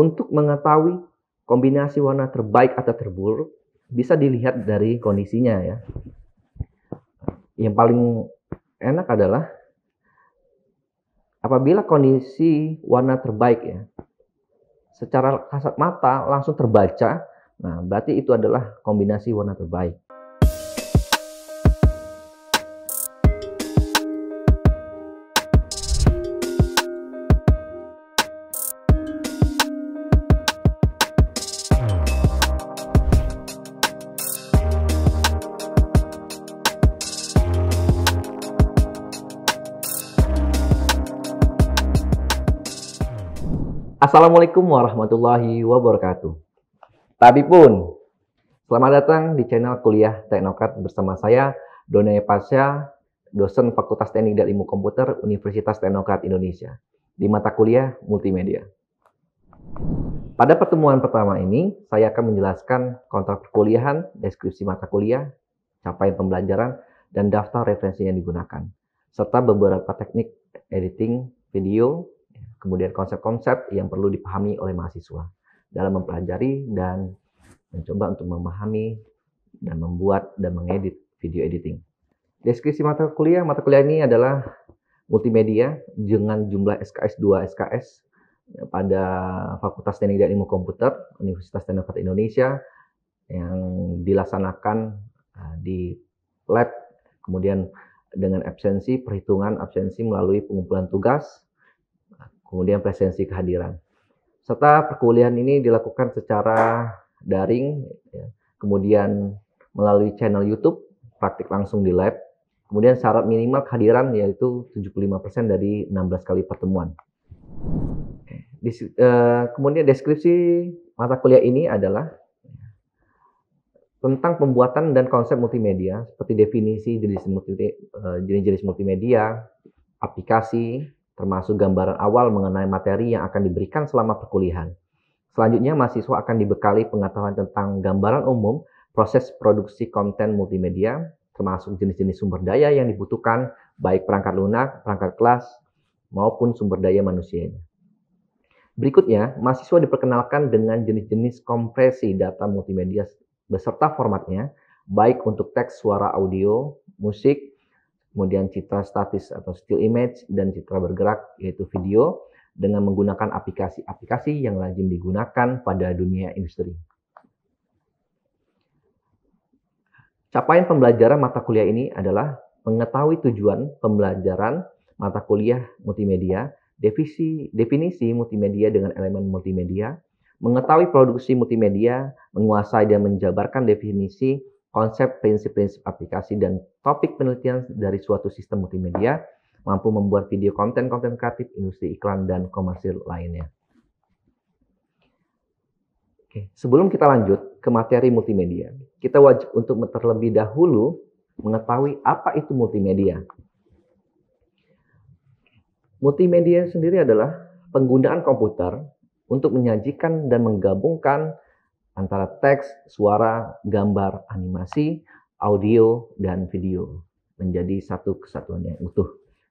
Untuk mengetahui kombinasi warna terbaik atau terburuk bisa dilihat dari kondisinya ya. Yang paling enak adalah apabila kondisi warna terbaik ya secara kasat mata langsung terbaca. Nah, berarti itu adalah kombinasi warna terbaik. Assalamualaikum warahmatullahi wabarakatuh. Tapi pun, selamat datang di channel kuliah Teknokrat bersama saya, Dona Pasha, dosen Fakultas Teknik dan Ilmu Komputer Universitas Teknokrat Indonesia, di mata kuliah Multimedia. Pada pertemuan pertama ini, saya akan menjelaskan kontrak perkuliahan, deskripsi mata kuliah, capaian pembelajaran, dan daftar referensi yang digunakan, serta beberapa teknik editing video, kemudian konsep-konsep yang perlu dipahami oleh mahasiswa dalam mempelajari dan mencoba untuk memahami dan membuat dan mengedit video editing. Deskripsi mata kuliah, mata kuliah ini adalah multimedia dengan jumlah SKS 2 SKS pada Fakultas Teknik dan Ilmu Komputer Universitas Teknologi Indonesia yang dilaksanakan eh, di lab kemudian dengan absensi perhitungan absensi melalui pengumpulan tugas kemudian presensi kehadiran. Serta perkuliahan ini dilakukan secara daring, ya. kemudian melalui channel YouTube, praktik langsung di lab, kemudian syarat minimal kehadiran yaitu 75% dari 16 kali pertemuan. Di, eh, kemudian deskripsi mata kuliah ini adalah tentang pembuatan dan konsep multimedia seperti definisi eh, jenis-jenis multi, jenis multimedia, aplikasi, termasuk gambaran awal mengenai materi yang akan diberikan selama perkuliahan. Selanjutnya, mahasiswa akan dibekali pengetahuan tentang gambaran umum, proses produksi konten multimedia, termasuk jenis-jenis sumber daya yang dibutuhkan, baik perangkat lunak, perangkat kelas, maupun sumber daya manusianya. Berikutnya, mahasiswa diperkenalkan dengan jenis-jenis kompresi data multimedia beserta formatnya, baik untuk teks, suara, audio, musik, kemudian citra statis atau still image, dan citra bergerak yaitu video dengan menggunakan aplikasi-aplikasi yang lazim digunakan pada dunia industri. Capaian pembelajaran mata kuliah ini adalah mengetahui tujuan pembelajaran mata kuliah multimedia, definisi, definisi multimedia dengan elemen multimedia, mengetahui produksi multimedia, menguasai dan menjabarkan definisi konsep, prinsip-prinsip aplikasi, dan topik penelitian dari suatu sistem multimedia mampu membuat video konten, konten kreatif, industri iklan, dan komersil lainnya. Oke, sebelum kita lanjut ke materi multimedia, kita wajib untuk terlebih dahulu mengetahui apa itu multimedia. Multimedia sendiri adalah penggunaan komputer untuk menyajikan dan menggabungkan antara teks, suara, gambar, animasi, audio, dan video menjadi satu kesatuan yang utuh.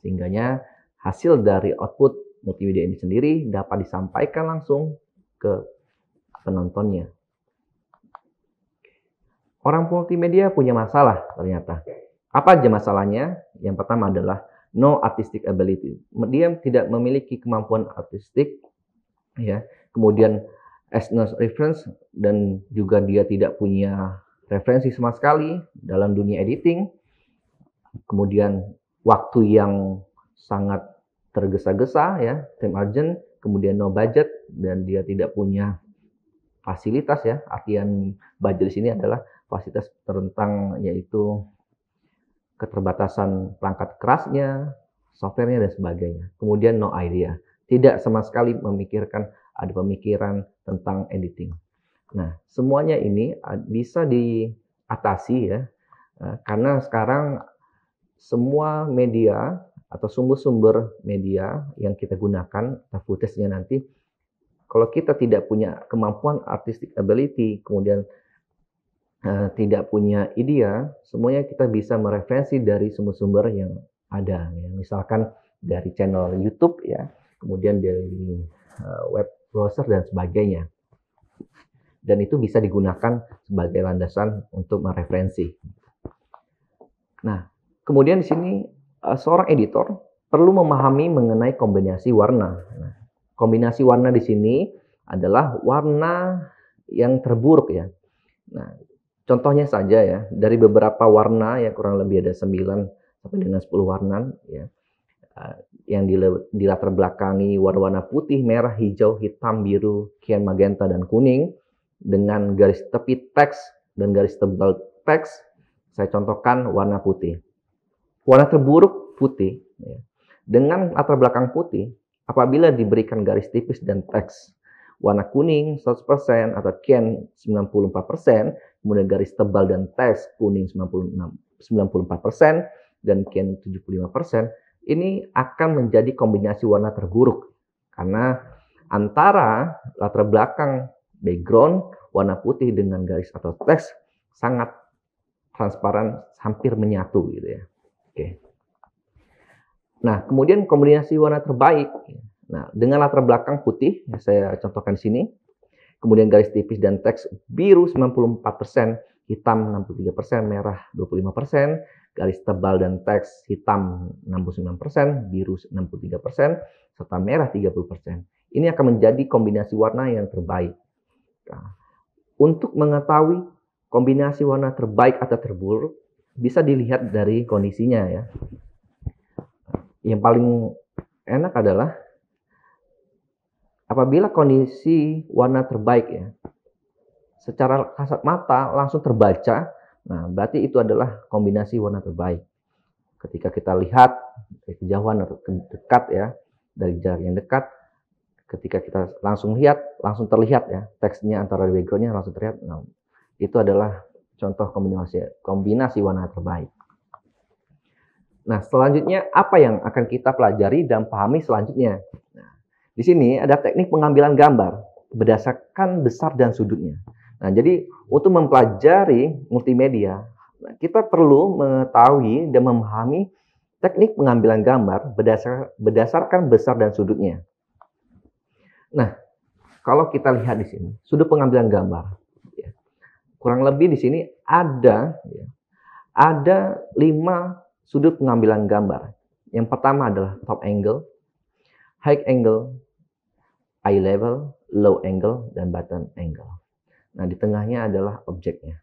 Sehingganya hasil dari output multimedia ini sendiri dapat disampaikan langsung ke penontonnya. Orang multimedia punya masalah ternyata. Apa aja masalahnya? Yang pertama adalah no artistic ability. Dia tidak memiliki kemampuan artistik ya. Kemudian as no reference dan juga dia tidak punya referensi sama sekali dalam dunia editing. Kemudian waktu yang sangat tergesa-gesa ya, time urgent, kemudian no budget dan dia tidak punya fasilitas ya. Artian budget di sini adalah fasilitas terentang yaitu keterbatasan perangkat kerasnya, softwarenya dan sebagainya. Kemudian no idea, tidak sama sekali memikirkan ada pemikiran tentang editing. Nah, semuanya ini ah, bisa diatasi ya, ah, karena sekarang semua media atau sumber-sumber media yang kita gunakan, kita nya nanti, kalau kita tidak punya kemampuan artistic ability, kemudian uh, tidak punya idea, semuanya kita bisa mereferensi dari sumber-sumber yang ada. Ya. Misalkan dari channel YouTube ya, kemudian dari uh, web browser dan sebagainya. Dan itu bisa digunakan sebagai landasan untuk mereferensi. Nah, kemudian di sini eh, seorang editor perlu memahami mengenai kombinasi warna. Nah, kombinasi warna di sini adalah warna yang terburuk ya. Nah, contohnya saja ya, dari beberapa warna ya kurang lebih ada 9 sampai dengan 10 warna ya Ah, yang dilatar belakangi warna-warna putih, merah, hijau, hitam, biru, kian magenta dan kuning dengan garis tepi teks dan garis tebal teks saya contohkan warna putih. Warna terburuk putih ya. dengan latar belakang putih apabila diberikan garis tipis dan teks warna kuning 100% atau kian 94%, kemudian garis tebal dan teks kuning 96, 94% dan kian 75%, ini akan menjadi kombinasi warna terburuk karena antara latar belakang background warna putih dengan garis atau teks sangat transparan hampir menyatu gitu ya. Oke. Nah, kemudian kombinasi warna terbaik. Nah, dengan latar belakang putih yang saya contohkan di sini, kemudian garis tipis dan teks biru 94%, hitam 63%, merah 25%, garis tebal dan teks hitam 69%, biru 63%, serta merah 30%. Ini akan menjadi kombinasi warna yang terbaik. Nah, untuk mengetahui kombinasi warna terbaik atau terburuk, bisa dilihat dari kondisinya ya. Yang paling enak adalah apabila kondisi warna terbaik ya, secara kasat mata langsung terbaca Nah, berarti itu adalah kombinasi warna terbaik. Ketika kita lihat dari kejauhan atau dekat ya, dari jarak yang dekat, ketika kita langsung lihat, langsung terlihat ya, teksnya antara backgroundnya langsung terlihat. Nah, itu adalah contoh kombinasi kombinasi warna terbaik. Nah, selanjutnya apa yang akan kita pelajari dan pahami selanjutnya? Nah, di sini ada teknik pengambilan gambar berdasarkan besar dan sudutnya. Nah, jadi untuk mempelajari multimedia, kita perlu mengetahui dan memahami teknik pengambilan gambar berdasar, berdasarkan besar dan sudutnya. Nah, kalau kita lihat di sini, sudut pengambilan gambar. Ya, kurang lebih di sini ada ya, ada lima sudut pengambilan gambar. Yang pertama adalah top angle, high angle, eye level, low angle, dan bottom angle. Nah, di tengahnya adalah objeknya.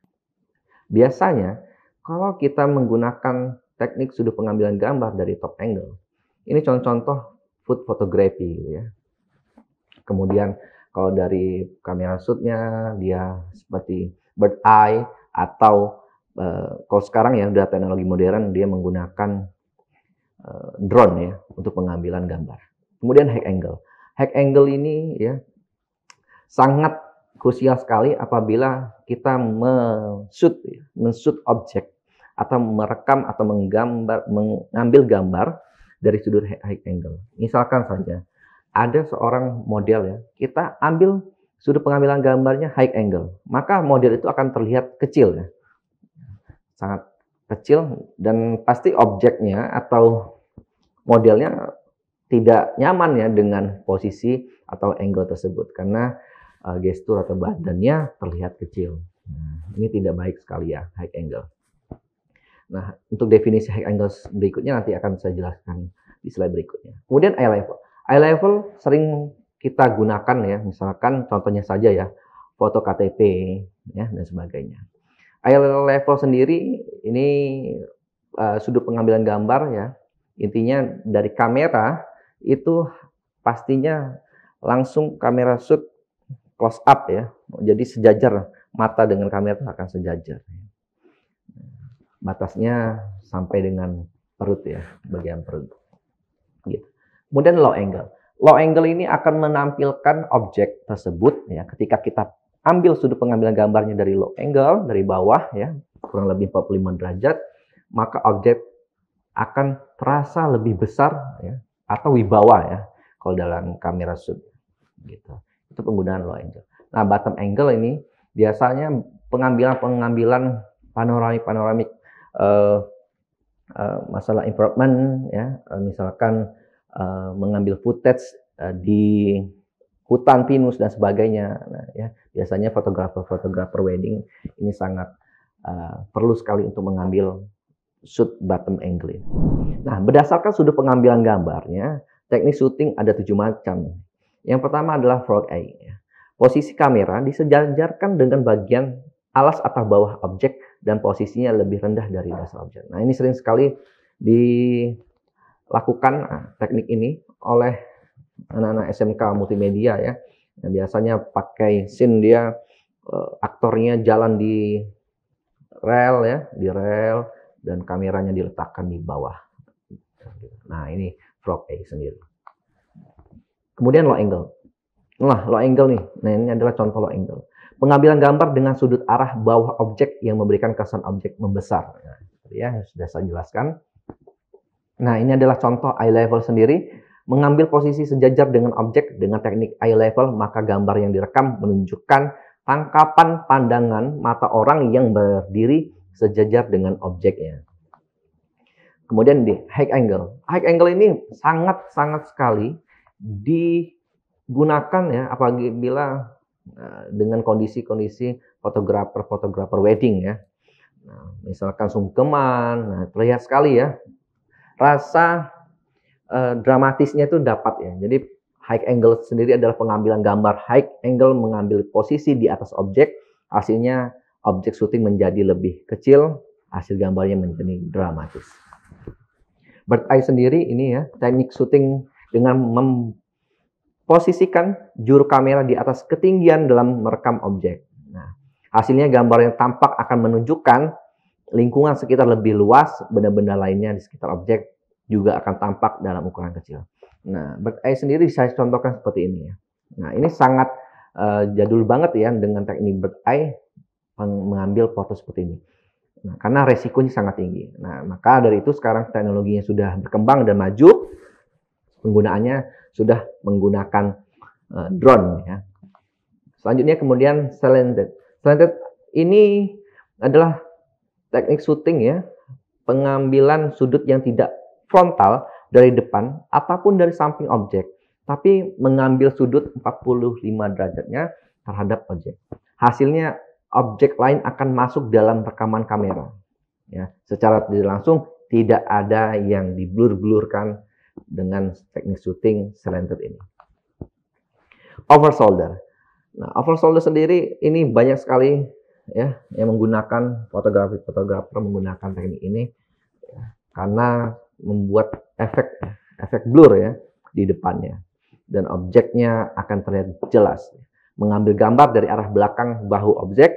Biasanya, kalau kita menggunakan teknik sudut pengambilan gambar dari top angle, ini contoh-contoh food photography gitu ya. Kemudian kalau dari kamera shootnya dia seperti bird eye atau uh, kalau sekarang ya udah teknologi modern dia menggunakan uh, drone ya untuk pengambilan gambar. Kemudian high angle. High angle ini ya sangat krusial sekali apabila kita mensut shoot objek atau merekam atau menggambar, mengambil gambar dari sudut high angle. Misalkan saja ada seorang model ya, kita ambil sudut pengambilan gambarnya high angle, maka model itu akan terlihat kecil ya, sangat kecil dan pasti objeknya atau modelnya tidak nyaman ya dengan posisi atau angle tersebut karena uh, gestur atau badannya terlihat kecil. Nah, ini tidak baik sekali ya, high angle. Nah, untuk definisi high angle berikutnya nanti akan saya jelaskan di slide berikutnya. Kemudian eye level. Eye level sering kita gunakan ya, misalkan contohnya saja ya, foto KTP ya dan sebagainya. Eye level sendiri ini uh, sudut pengambilan gambar ya. Intinya dari kamera itu pastinya langsung kamera shoot close up ya. Jadi sejajar mata dengan kamera itu akan sejajar. Batasnya sampai dengan perut ya, bagian perut. Gitu. Kemudian low angle. Low angle ini akan menampilkan objek tersebut ya ketika kita ambil sudut pengambilan gambarnya dari low angle dari bawah ya kurang lebih 45 derajat maka objek akan terasa lebih besar ya atau wibawa ya kalau dalam kamera sudut gitu. Itu penggunaan low angle. Nah, bottom angle ini biasanya pengambilan-pengambilan panoramik-panoramik uh, uh, masalah improvement ya, uh, misalkan uh, mengambil footage uh, di hutan pinus dan sebagainya. Nah, ya, biasanya fotografer-fotografer wedding ini sangat uh, perlu sekali untuk mengambil shoot bottom angle. Nah, berdasarkan sudut pengambilan gambarnya, teknik syuting ada tujuh macam. Yang pertama adalah frog eye. Ya. Posisi kamera disejajarkan dengan bagian alas atau bawah objek dan posisinya lebih rendah dari dasar objek. Nah, ini sering sekali dilakukan ah, teknik ini oleh anak-anak SMK multimedia ya. Nah, biasanya pakai scene dia eh, aktornya jalan di rel ya, di rel dan kameranya diletakkan di bawah. Nah, ini frog eye sendiri. Kemudian low angle. Nah, low angle nih. Nah, ini adalah contoh low angle. Pengambilan gambar dengan sudut arah bawah objek yang memberikan kesan objek membesar. Nah, ya, sudah saya jelaskan. Nah, ini adalah contoh eye level sendiri. Mengambil posisi sejajar dengan objek dengan teknik eye level, maka gambar yang direkam menunjukkan tangkapan pandangan mata orang yang berdiri sejajar dengan objeknya. Kemudian di high angle. High angle ini sangat-sangat sekali digunakan ya apalagi bila uh, dengan kondisi-kondisi fotografer-fotografer wedding ya. Nah, misalkan sungkeman, nah, terlihat sekali ya rasa uh, dramatisnya itu dapat ya. Jadi high angle sendiri adalah pengambilan gambar high angle mengambil posisi di atas objek, hasilnya objek syuting menjadi lebih kecil, hasil gambarnya menjadi dramatis. Bird eye sendiri ini ya teknik syuting dengan memposisikan juru kamera di atas ketinggian dalam merekam objek. Nah, hasilnya gambar yang tampak akan menunjukkan lingkungan sekitar lebih luas, benda-benda lainnya di sekitar objek juga akan tampak dalam ukuran kecil. Nah, bird eh, sendiri saya contohkan seperti ini ya. Nah, ini sangat uh, jadul banget ya dengan teknik bird mengambil foto seperti ini. Nah, karena resikonya sangat tinggi. Nah, maka dari itu sekarang teknologinya sudah berkembang dan maju, penggunaannya sudah menggunakan uh, drone. Ya. Selanjutnya kemudian slanted. Slanted ini adalah teknik syuting ya, pengambilan sudut yang tidak frontal dari depan ataupun dari samping objek, tapi mengambil sudut 45 derajatnya terhadap objek. Hasilnya objek lain akan masuk dalam rekaman kamera. Ya, secara langsung tidak ada yang diblur-blurkan dengan teknik shooting slanted ini. over shoulder. Nah, over shoulder sendiri ini banyak sekali ya yang menggunakan fotografi fotografer menggunakan teknik ini ya, karena membuat efek efek blur ya di depannya dan objeknya akan terlihat jelas. Mengambil gambar dari arah belakang bahu objek,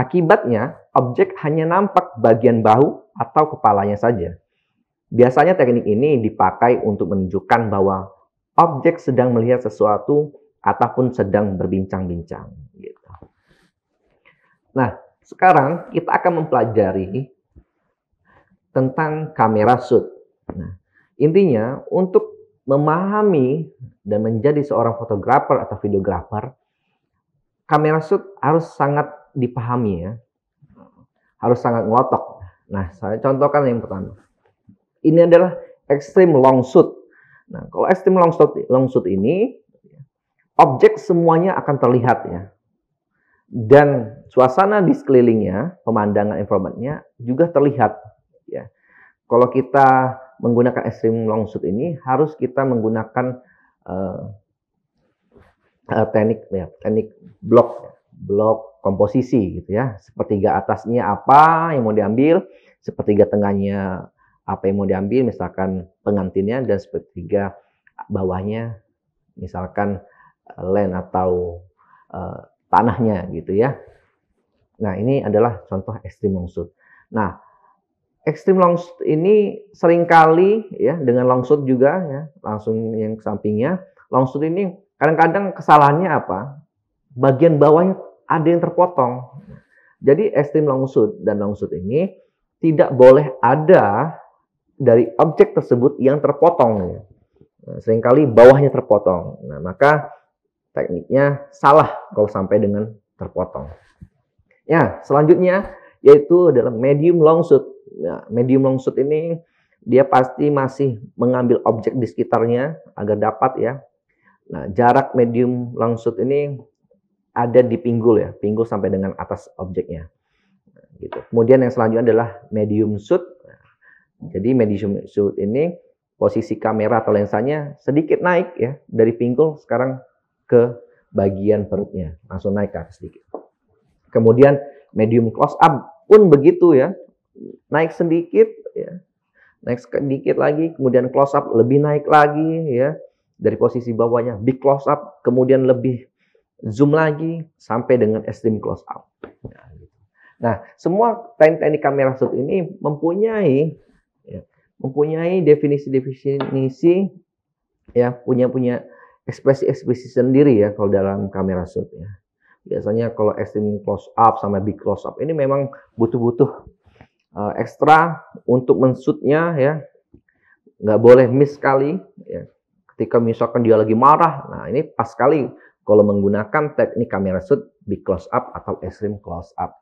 akibatnya objek hanya nampak bagian bahu atau kepalanya saja. Biasanya teknik ini dipakai untuk menunjukkan bahwa objek sedang melihat sesuatu ataupun sedang berbincang-bincang. Gitu. Nah, sekarang kita akan mempelajari tentang kamera shoot. Nah, intinya untuk memahami dan menjadi seorang fotografer atau videografer, kamera shoot harus sangat dipahami ya. Harus sangat ngotok. Nah, saya contohkan yang pertama ini adalah extreme long shoot. Nah, kalau extreme long shoot, long shoot ini objek semuanya akan terlihat ya. Dan suasana di sekelilingnya, pemandangan environmentnya juga terlihat ya. Kalau kita menggunakan extreme long shoot ini harus kita menggunakan uh, uh, teknik ya, teknik blok blok komposisi gitu ya. Sepertiga atasnya apa yang mau diambil, sepertiga tengahnya apa yang mau diambil misalkan pengantinnya dan sepertiga bawahnya misalkan eh, land atau uh, tanahnya gitu ya. Nah, ini adalah contoh ekstrim longsud. Nah, ekstrim longsud ini seringkali ya dengan longsud juga ya, langsung yang sampingnya. Longsud ini kadang-kadang kesalahannya apa? Bagian bawahnya ada yang terpotong. Jadi ekstrim longsud dan longsud ini tidak boleh ada dari objek tersebut yang terpotong. Nah, seringkali bawahnya terpotong. Nah, maka tekniknya salah kalau sampai dengan terpotong. Ya, selanjutnya yaitu dalam medium shoot. Nah, medium long shoot ini dia pasti masih mengambil objek di sekitarnya agar dapat ya. Nah, jarak medium long shoot ini ada di pinggul ya, pinggul sampai dengan atas objeknya. Nah, gitu. Kemudian yang selanjutnya adalah medium shoot. Nah, jadi medium shoot ini posisi kamera atau lensanya sedikit naik ya dari pinggul sekarang ke bagian perutnya, langsung naik ke atas sedikit. Kemudian medium close up pun begitu ya. Naik sedikit ya. Naik sedikit lagi, kemudian close up lebih naik lagi ya dari posisi bawahnya, big close up, kemudian lebih zoom lagi sampai dengan extreme close up. Nah, gitu. nah semua teknik-teknik kamera shoot ini mempunyai ya. mempunyai definisi-definisi ya punya punya ekspresi-ekspresi sendiri ya kalau dalam kamera shoot ya. Biasanya kalau extreme close up sama big close up ini memang butuh-butuh uh, ekstra untuk menshootnya ya. Nggak boleh miss sekali ya. Ketika misalkan dia lagi marah, nah ini pas sekali kalau menggunakan teknik kamera shoot big close up atau extreme close up.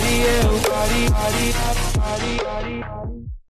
party, yeah, party, party,